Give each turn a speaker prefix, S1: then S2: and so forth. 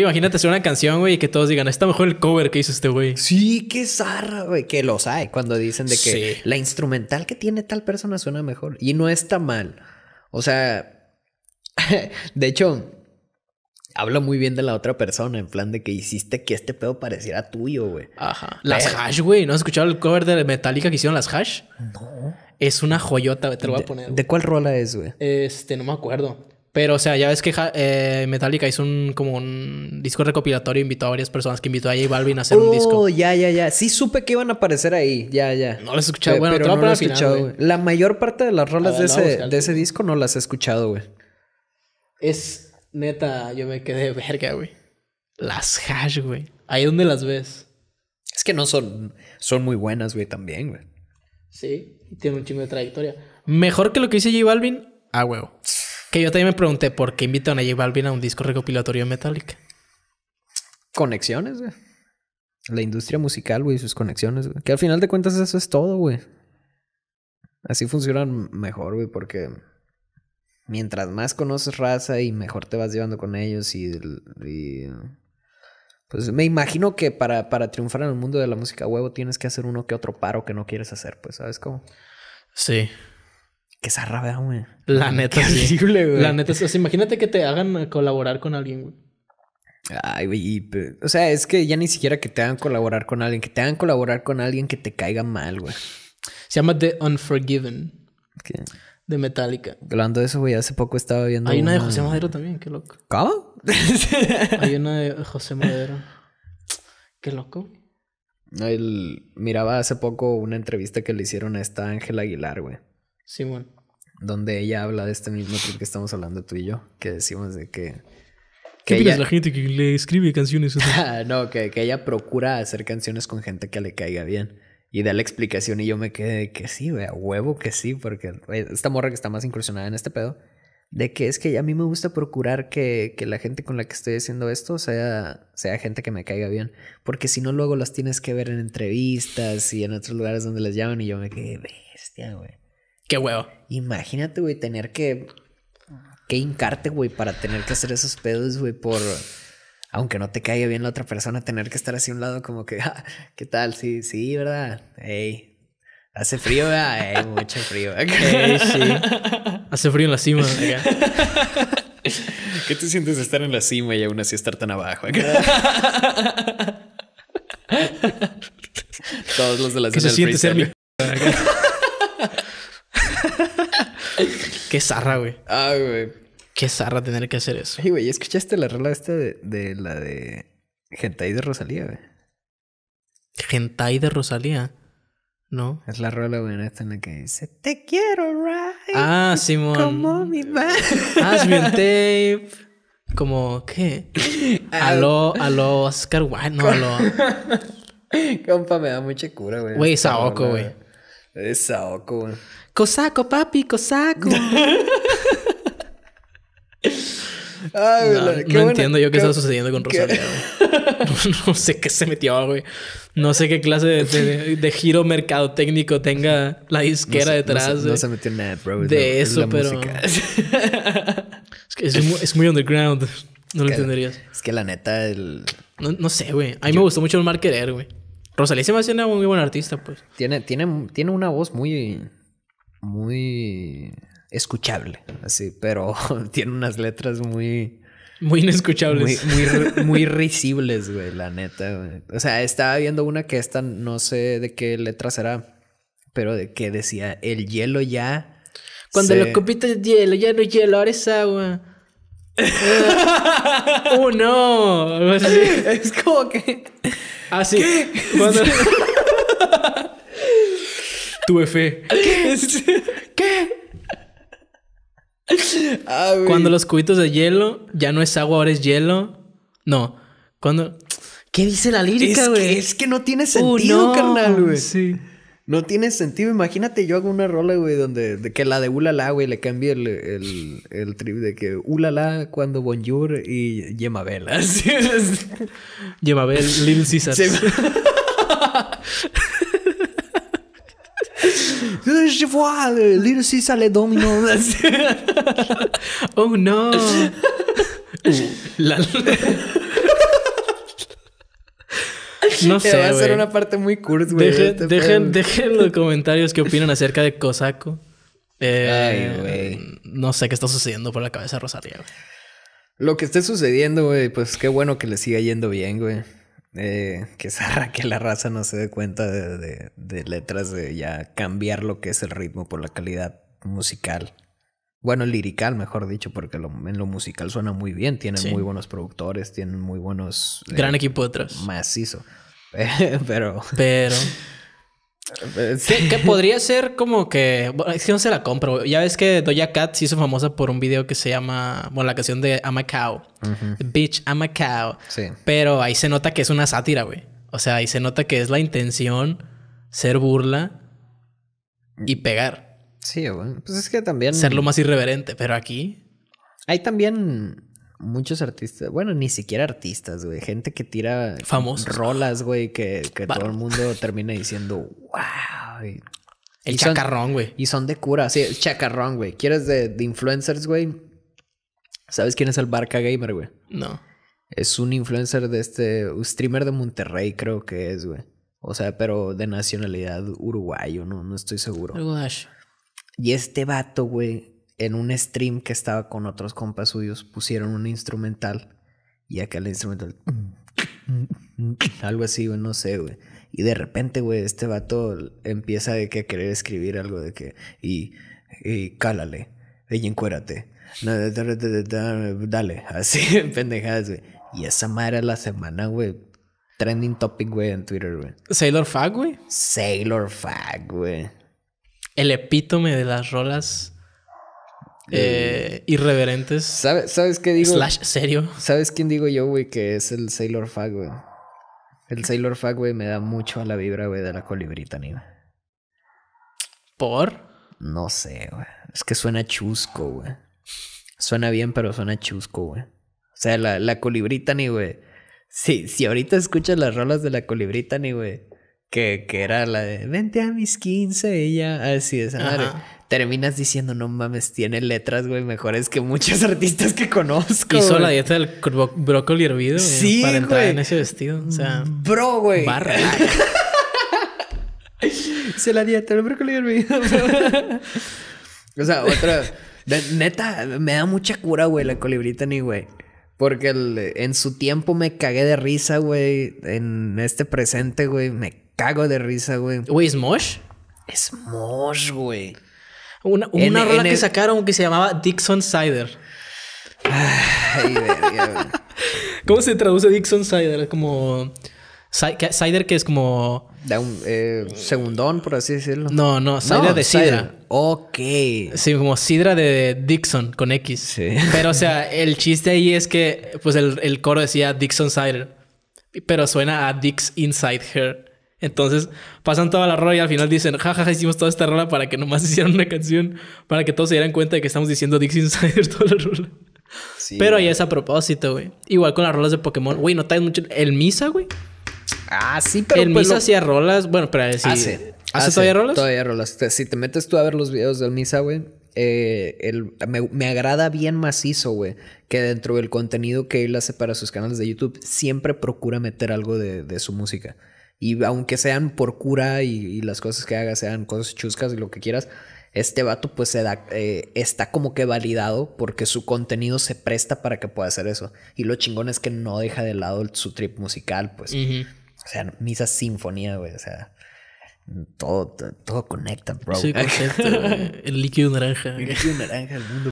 S1: imagínate hacer una canción, güey, y que todos digan, está mejor el cover que hizo este güey. Sí,
S2: qué zarra, güey, que los hay cuando dicen de que la instrumental que tiene tal persona suena mejor. Y no está mal. O sea, de hecho, hablo muy bien de la otra persona, en plan de que hiciste que este pedo pareciera tuyo, güey. Ajá. Las hash,
S1: güey. ¿No has escuchado el cover de Metallica que hicieron las hash? No. Es una joyota, te lo voy a poner. ¿de cuál rola es, güey?
S2: Este, no me acuerdo.
S1: Pero, o sea, ya ves que eh, Metallica hizo un, como un disco recopilatorio, invitó a varias personas, que invitó a J Balvin a hacer un disco.
S2: Oh, ya, ya, ya. Sí supe que iban a aparecer ahí, ya, ya. No las he escuchado, bueno, pero te lo he escuchado. la mayor parte de las rolas ah, de, ese, disco no las he escuchado, güey.
S1: Es neta, yo me quedé verga, güey. Las hash, güey. Ahí donde las ves. Es que no son, son muy buenas, güey, también, güey. Sí, tiene un chingo de trayectoria. Mejor que lo que hice J Balvin,
S2: a ah, Sí.
S1: Que yo también me pregunté por qué invitan a J Balvin a un disco recopilatorio Metallica.
S2: Conexiones, güey. La industria musical, güey, sus conexiones. Que al final de cuentas eso es todo, güey. Así funcionan mejor, güey, porque mientras más conoces raza y mejor te vas llevando con ellos y, pues me imagino que para, para, triunfar en el mundo de la música huevo tienes que hacer uno que otro paro que no quieres hacer, pues, ¿sabes cómo? Sí. Qué zarra, güey. La neta. es güey. La neta,
S1: o sea, imagínate que te hagan colaborar con alguien, güey.
S2: Ay, güey. O sea, es que ya ni siquiera que te hagan colaborar con alguien, que te hagan colaborar con alguien que te caiga mal, güey. Se llama The Unforgiven. ¿Qué? De Metallica. Hablando de eso, güey, hace poco estaba viendo. Hay una, de José Madero
S1: también, qué loco. ¿Cómo? Hay una de José Madero. Qué loco.
S2: Miraba hace poco una entrevista que le hicieron a esta Ángela Aguilar, güey. Simón. Donde ella habla de este mismo trip que estamos hablando tú y yo, que decimos de que...
S1: que ¿Qué es la gente
S2: que le escribe canciones? no, que, ella procura hacer canciones con gente que le caiga bien. Y da la explicación y yo me quedé que sí, a huevo que sí, porque esta morra que está más incursionada en este pedo, de que es que a mí me gusta procurar que, que, la gente con la que estoy haciendo esto sea, sea gente que me caiga bien. Porque si no, luego las tienes que ver en entrevistas y en otros lugares donde les llaman. Y yo me quedé bestia, güey. Qué huevo. Imagínate, güey, tener que. que hincarte, güey, para tener que hacer esos pedos, güey, por. Aunque no te caiga bien la otra persona, tener que estar así a un lado, como que, ah, ¿qué tal? Sí, sí, ¿verdad? Ey, hace frío, güey? Ey, mucho frío. sí.
S1: Hace frío en la cima.
S2: ¿Qué te sientes de estar en la cima y aún así estar tan abajo? Todos los de las cima. se siente ser mi... Qué
S1: zarra, güey. Ah, güey. Qué zarra tener que hacer eso. Y, güey, ¿escuchaste la rola esta de, de la de Gentai de Rosalía, güey? Gentai de Rosalía. ¿No? Es la rola, güey, esta en la que dice
S2: Te quiero, right. Ah, Simón. Como mi madre. Hazme un
S1: tape. Como, ¿qué?
S2: Aló,
S1: aló, Oscar Wilde. No, aló.
S2: Compa, me da mucha cura, güey. Güey, Saoko, güey. Es Saoko, oh,
S1: Cosaco, papi, cosaco. no,
S2: entiendo yo qué, está sucediendo con Rosalía,
S1: no, sé qué se metió, güey. No sé qué clase de, de, mercado giro mercadotécnico tenga la disquera detrás. No se, metió nada, bro. De eso, pero. es que es muy, es muy underground. No lo entenderías. Es que la
S2: neta, el.
S1: No, sé, güey. A mí me gustó mucho el mal querer, güey. Rosalía se me hace una muy buena artista,
S2: pues. Tiene, tiene, tiene una voz muy. muy escuchable. Así, pero tiene unas letras muy. Muy inescuchables. Muy, muy, risibles, güey, la neta, O sea, estaba viendo una que esta no sé de qué letra era, pero de que decía: el hielo ya. Cuando lo
S1: copita el hielo, ya no hielo, ahora es agua
S2: uno uh, uh, no!
S1: Es como que. Así. Ah, ¿Qué? Tuve fe.
S2: ¿Qué? ¿Qué? Ah, cuando
S1: los cubitos de hielo ya no es agua, ahora es hielo. No.
S2: Cuando. ¿Qué dice la lírica, güey? Es, que no tiene uh, sentido, carnal, Sí. No tiene sentido. Imagínate, yo hago una rola, güey, donde que la de Ulala, güey, le cambie el, el, el trip de que Ulala cuando Bonjour y Yemabel. Yemabel, Lil Caesar. Little Caesar le domino. oh no. Uh, no sé. Va a ser una parte muy curta, güey. Dejen, este dejen,
S1: los comentarios que opinan acerca de Cosaco. Eh, Ay, güey. No sé qué está sucediendo por la cabeza de Rosario.
S2: Lo que esté sucediendo, güey, pues qué bueno que le siga yendo bien, güey. Eh, que zara que la raza no se dé cuenta de, letras de ya cambiar lo que es el ritmo por la calidad musical bueno, lirical, mejor dicho, porque en lo musical suena muy bien. Tienen muy buenos productores, tienen muy buenos. Gran equipo eh, equipo detrás. Macizo. Pero. Pero. Sí. Que, podría
S1: ser como que. Bueno, es que no se la compro. Ya ves que Doja Cat se hizo famosa por un video que se llama. Bueno, la canción de I'm a cow. Bitch, I'm a cow. Sí. Pero ahí se nota que es una sátira, güey. O sea, ahí se nota que es la intención ser
S2: burla y pegar. Sí, güey. Pues es que también. Ser lo más irreverente, pero aquí. Hay también muchos artistas, bueno, ni siquiera artistas, güey, gente que tira famosos rolas, güey, que, todo el mundo termina diciendo, wow. el chacarrón, güey. Y son de cura, sí, el chacarrón, güey. ¿Quieres de, de influencers, güey? ¿Sabes quién es el Barca Gamer, güey? No. Es un influencer de este, streamer de Monterrey, creo que es, güey. O sea, pero de nacionalidad uruguayo, no, no estoy seguro. Y este vato, güey, en un stream que estaba con otros compas suyos, pusieron un instrumental y acá el instrumental. Algo así, güey, no sé, güey. Y de repente, güey, este vato empieza de que a querer escribir algo de que. Y, y cálale, y encuérate. Dale, así, pendejadas, güey. Y esa madre de la semana, güey. Trending topic, güey, en Twitter, güey. Sailor Fag, güey. Sailor Fag, güey.
S1: El epítome de las rolas eh, eh,
S2: irreverentes. sabes ¿Sabes qué digo? Slash serio. ¿Sabes quién digo yo, güey? Que es el Sailor Fag, güey. El Sailor Fag, güey, me da mucho a la vibra, güey, de la colibrita, ni. ¿Por? No sé, güey. Es que suena chusco, güey. Suena bien, pero suena chusco, güey. O sea, la, la colibrita, ni, güey. si ahorita escuchas las rolas de la colibrita, ni, güey. Que, que, era la de vente a mis 15 ella así de madre terminas diciendo, no mames, tiene letras, güey, mejores que muchos artistas que conozco. Hizo la dieta del brócoli hervido sí, güey, para entrar en
S1: ese vestido. O sea, bro, güey. Barra.
S2: Hice la dieta del brócoli hervido. o sea, otra. neta, me da mucha cura, güey, la colibrita ni, güey. Porque en su tiempo me cagué de risa, güey. En este presente, güey, me cago de risa, güey. Güey, Es mosh, güey. Una, una rola que sacaron que se
S1: llamaba Dixon Cider. ¿Cómo se traduce Dixon Cider? Como. Cider que es como. un eh, segundón, por así decirlo. No, no, cider de sidra. Ok. Sí, como sidra de Dixon con X. Pero, o sea, el chiste ahí es que, pues el, el coro decía Dixon Cider. Pero suena a Dix Inside Her. Entonces pasan toda la rola y al final dicen, jajaja, ja, hicimos toda esta rola para que nomás hicieran una canción, para que todos se dieran cuenta de que estamos diciendo Dixie Insider toda la rola. Pero ahí es a propósito, güey. Igual con las rolas de Pokémon. Güey, ¿no traes mucho? ¿El Misa, güey? Ah, sí, pero. El pues Misa hacía rolas. Bueno, pero eh, Hace.
S2: ¿Hace, todavía rolas? Todavía rolas. Si te metes tú a ver los videos del Misa, güey, eh, me, agrada bien macizo, güey, que dentro del contenido que él hace para sus canales de YouTube siempre procura meter algo de, de su música. Y aunque sean por cura y, las cosas que haga sean cosas chuscas y lo que quieras, este vato pues se da, eh, está como que validado porque su contenido se presta para que pueda hacer eso. Y lo chingón es que no deja de lado su trip musical, pues. O sea, misa sinfonía, güey. O sea, todo, todo, conecta, bro. Sí, el líquido naranja. El líquido naranja del mundo.